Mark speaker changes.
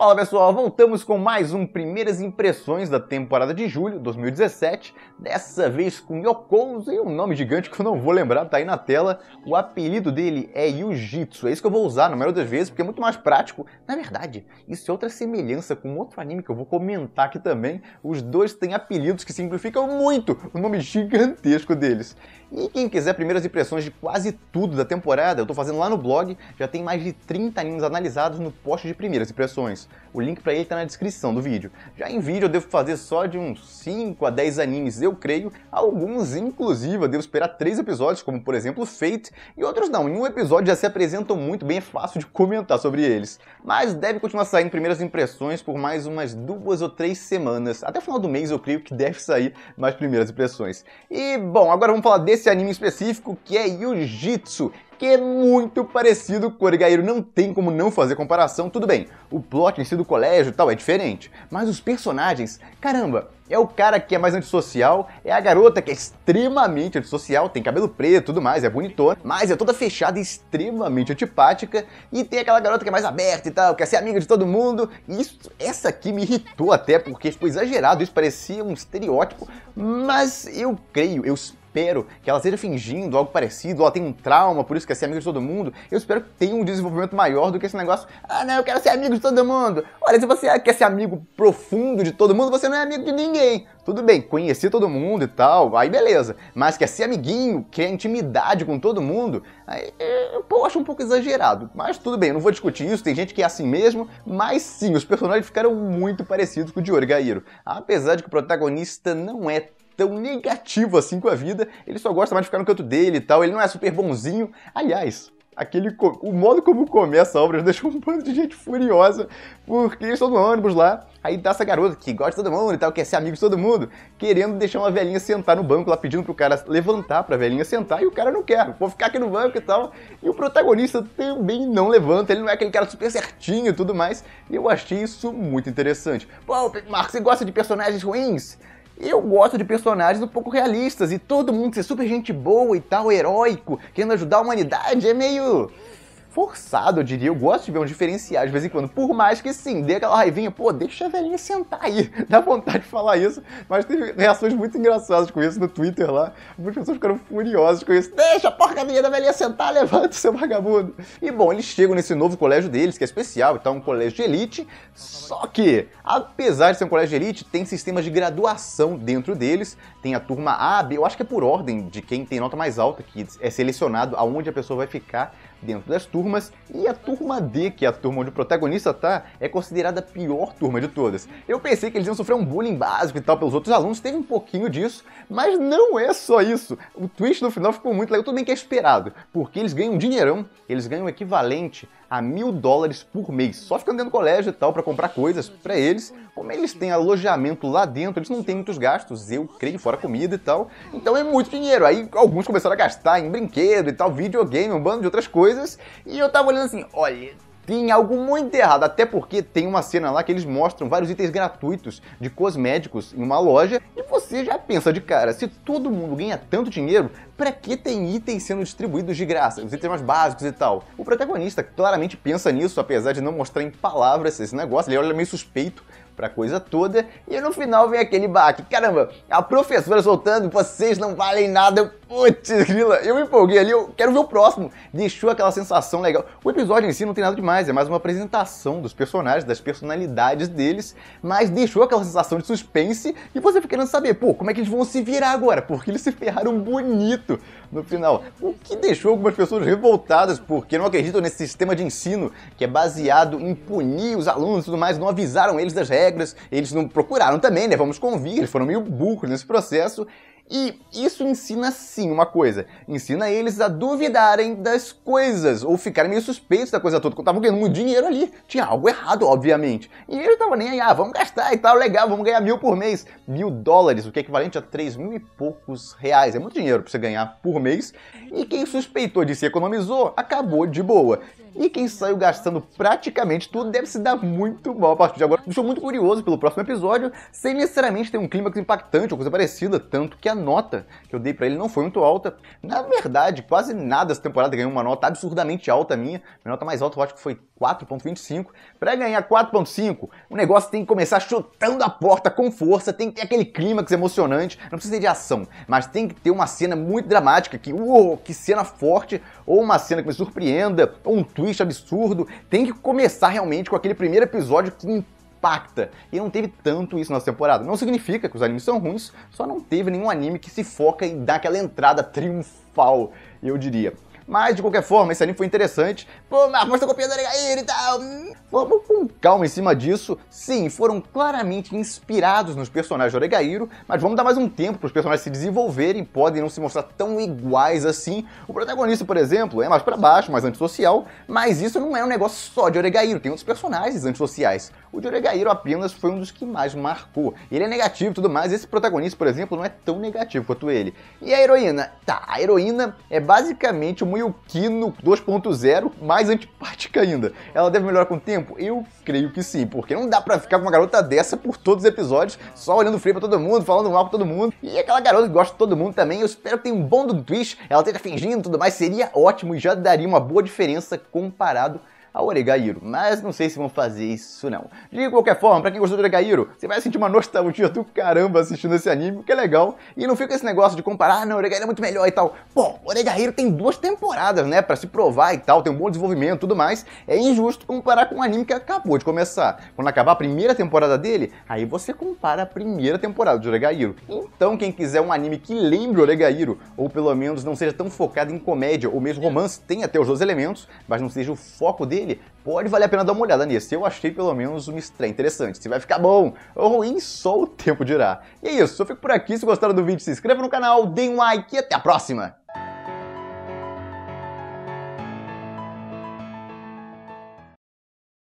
Speaker 1: Fala pessoal, voltamos com mais um Primeiras Impressões da temporada de julho 2017, dessa vez com Yokozo e um nome gigante que eu não vou lembrar, tá aí na tela. O apelido dele é Yujitsu, é isso que eu vou usar na maioria das vezes, porque é muito mais prático. Na verdade, isso é outra semelhança com outro anime que eu vou comentar aqui também. Os dois têm apelidos que simplificam muito o nome gigantesco deles. E quem quiser primeiras impressões de quase tudo da temporada, eu estou fazendo lá no blog, já tem mais de 30 animes analisados no post de primeiras impressões. O link para ele está na descrição do vídeo. Já em vídeo eu devo fazer só de uns 5 a 10 animes, eu creio, alguns inclusive eu devo esperar 3 episódios, como por exemplo Fate, e outros não, em um episódio já se apresentam muito bem, é fácil de comentar sobre eles. Mas deve continuar saindo primeiras impressões por mais umas duas ou três semanas, até o final do mês eu creio que deve sair mais primeiras impressões. E bom, agora vamos falar desse esse anime específico que é Jiu-Jitsu, que é muito parecido com Origairo, não tem como não fazer comparação, tudo bem. O plot em si do colégio e tal é diferente, mas os personagens, caramba, é o cara que é mais antissocial, é a garota que é extremamente antissocial, tem cabelo preto e tudo mais, é bonitona, mas é toda fechada e extremamente antipática, e tem aquela garota que é mais aberta e tal, quer ser amiga de todo mundo, e isso, essa aqui me irritou até, porque foi exagerado, isso parecia um estereótipo, mas eu creio, eu espero espero que ela esteja fingindo algo parecido, ela tem um trauma, por isso quer é ser amiga de todo mundo. Eu espero que tenha um desenvolvimento maior do que esse negócio. Ah, não, eu quero ser amigo de todo mundo. Olha, se você quer ser amigo profundo de todo mundo, você não é amigo de ninguém. Tudo bem, conheci todo mundo e tal, aí beleza. Mas quer ser amiguinho, quer intimidade com todo mundo, aí eh, eu pô, acho um pouco exagerado. Mas tudo bem, eu não vou discutir isso, tem gente que é assim mesmo, mas sim, os personagens ficaram muito parecidos com o de Orgairo. Apesar de que o protagonista não é tão negativo assim com a vida, ele só gosta mais de ficar no canto dele e tal, ele não é super bonzinho. Aliás, aquele o modo como começa a obra deixou um bando de gente furiosa, porque eles estão no ônibus lá, aí tá essa garota que gosta de todo mundo e tal, quer ser amigo de todo mundo, querendo deixar uma velhinha sentar no banco lá, pedindo pro cara levantar pra velhinha sentar, e o cara não quer, vou ficar aqui no banco e tal. E o protagonista também não levanta, ele não é aquele cara super certinho e tudo mais, e eu achei isso muito interessante. Pô, Marcos, você gosta de personagens ruins? Eu gosto de personagens um pouco realistas e todo mundo ser super gente boa e tal, heróico, querendo ajudar a humanidade, é meio forçado, eu diria. Eu gosto de ver um diferencial de vez em quando. Por mais que sim, dê aquela raivinha, pô, deixa a velhinha sentar aí. Dá vontade de falar isso. Mas teve reações muito engraçadas com isso no Twitter lá. Muitas pessoas ficaram furiosas com isso. Deixa a porcaria da velhinha sentar, levanta seu vagabundo. E bom, eles chegam nesse novo colégio deles, que é especial, então é um colégio de elite. Só que, apesar de ser um colégio de elite, tem sistemas de graduação dentro deles. Tem a turma A, B, eu acho que é por ordem de quem tem nota mais alta que é selecionado aonde a pessoa vai ficar dentro das turmas, e a turma D, que é a turma onde o protagonista tá, é considerada a pior turma de todas. Eu pensei que eles iam sofrer um bullying básico e tal pelos outros alunos, teve um pouquinho disso, mas não é só isso. O twist no final ficou muito legal, tudo bem que é esperado, porque eles ganham um dinheirão, eles ganham o equivalente a mil dólares por mês, só ficando dentro do colégio e tal, para comprar coisas para eles. Como eles têm alojamento lá dentro, eles não têm muitos gastos, eu creio, fora comida e tal. Então é muito dinheiro. Aí alguns começaram a gastar em brinquedo e tal, videogame, um bando de outras coisas. E eu tava olhando assim, olha, tem algo muito errado, até porque tem uma cena lá que eles mostram vários itens gratuitos de cosméticos em uma loja e você já pensa de cara, se todo mundo ganha tanto dinheiro, para que tem itens sendo distribuídos de graça, os itens mais básicos e tal? O protagonista claramente pensa nisso, apesar de não mostrar em palavras esse negócio, ele olha meio suspeito pra coisa toda, e no final vem aquele baque, caramba, a professora soltando, vocês não valem nada, eu Putz, grila, eu me empolguei ali, eu quero ver o próximo. Deixou aquela sensação legal. O episódio em si não tem nada demais, é mais uma apresentação dos personagens, das personalidades deles, mas deixou aquela sensação de suspense e você fica querendo saber, pô, como é que eles vão se virar agora? Porque eles se ferraram bonito no final. O que deixou algumas pessoas revoltadas porque não acreditam nesse sistema de ensino que é baseado em punir os alunos e tudo mais, não avisaram eles das regras, eles não procuraram também, né? Vamos convir, eles foram meio burros nesse processo e isso ensina sim uma coisa, ensina eles a duvidarem das coisas, ou ficarem meio suspeitos da coisa toda, porque estavam ganhando muito dinheiro ali, tinha algo errado, obviamente. E eles estavam nem aí, ah, vamos gastar e tal, legal, vamos ganhar mil por mês. Mil dólares, o que é equivalente a três mil e poucos reais, é muito dinheiro para você ganhar por mês. E quem suspeitou disso e economizou, acabou de boa. E quem saiu né? gastando praticamente tudo deve se dar muito mal a partir de agora. Deixou muito curioso pelo próximo episódio, sem necessariamente ter um clímax impactante ou coisa parecida, tanto que a nota que eu dei para ele não foi muito alta. Na verdade, quase nada essa temporada ganhou uma nota absurdamente alta minha. Minha nota mais alta eu acho que foi 4.25. Para ganhar 4.5, o negócio tem que começar chutando a porta com força, tem que ter aquele clímax emocionante, não precisa ter de ação, mas tem que ter uma cena muito dramática, que, uou, que cena forte, ou uma cena que me surpreenda, ou um twist absurdo, tem que começar realmente com aquele primeiro episódio que impacta. E não teve tanto isso nessa temporada. Não significa que os animes são ruins, só não teve nenhum anime que se foca em dar aquela entrada triunfal, eu diria. Mas, de qualquer forma, esse anime foi interessante. Pô, Marcos, tá copiando aí e tal. Vamos com calma em cima disso. Sim, foram claramente inspirados nos personagens de Oregairo, mas vamos dar mais um tempo para os personagens se desenvolverem, podem não se mostrar tão iguais assim. O protagonista, por exemplo, é mais para baixo, mais antissocial, mas isso não é um negócio só de Oregairo, tem outros personagens antissociais. O de Oregairo apenas foi um dos que mais marcou. Ele é negativo e tudo mais, esse protagonista, por exemplo, não é tão negativo quanto ele. E a heroína? Tá, a heroína é basicamente uma eu que no 2.0 mais antipática ainda. Ela deve melhorar com o tempo? Eu creio que sim, porque não dá pra ficar com uma garota dessa por todos os episódios, só olhando frio pra todo mundo, falando mal pra todo mundo. E aquela garota que gosta de todo mundo também, eu espero que tenha um bom do twist, ela esteja fingindo e tudo mais, seria ótimo e já daria uma boa diferença comparado a Oregairo, mas não sei se vão fazer isso não. De qualquer forma, para quem gostou do Oregairo, você vai sentir uma nostalgia do caramba assistindo esse anime, que é legal, e não fica esse negócio de comparar, ah, não, Oregairo é muito melhor e tal. Pô, Oregairo tem duas temporadas, né, para se provar e tal, tem um bom desenvolvimento e tudo mais, é injusto comparar com um anime que acabou de começar. Quando acabar a primeira temporada dele, aí você compara a primeira temporada de Oregairo. Então, quem quiser um anime que lembre Oregairo, ou pelo menos não seja tão focado em comédia ou mesmo romance, tem até os dois elementos, mas não seja o foco dele, dele, pode valer a pena dar uma olhada nisso. Eu achei pelo menos uma estreia interessante. Se vai ficar bom ou ruim, só o tempo dirá. E é isso, eu fico por aqui. Se gostaram do vídeo, se inscreva no canal, deem um like e até a próxima!